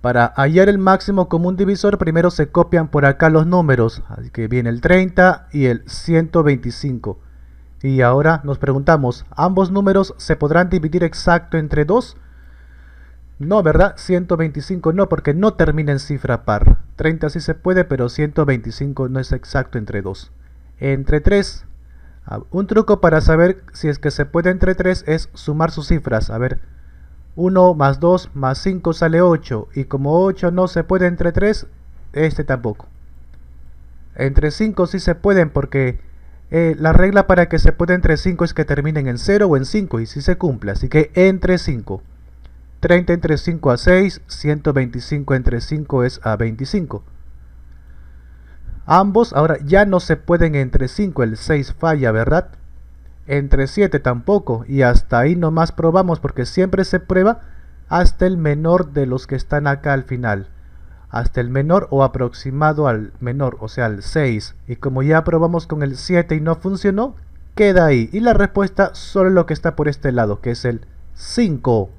Para hallar el máximo común divisor primero se copian por acá los números, así que viene el 30 y el 125. Y ahora nos preguntamos, ¿ambos números se podrán dividir exacto entre 2? No, ¿verdad? 125 no, porque no termina en cifra par. 30 sí se puede, pero 125 no es exacto entre 2. Entre 3. Ah, un truco para saber si es que se puede entre 3 es sumar sus cifras. A ver, 1 más 2 más 5 sale 8. Y como 8 no se puede entre 3, este tampoco. Entre 5 sí se pueden porque eh, la regla para que se pueda entre 5 es que terminen en 0 o en 5 y si sí se cumple. Así que entre 5. 30 entre 5 a 6, 125 entre 5 es a 25. Ambos ahora ya no se pueden entre 5, el 6 falla, ¿verdad? entre 7 tampoco, y hasta ahí nomás probamos, porque siempre se prueba hasta el menor de los que están acá al final, hasta el menor o aproximado al menor, o sea al 6, y como ya probamos con el 7 y no funcionó, queda ahí, y la respuesta solo lo que está por este lado, que es el 5.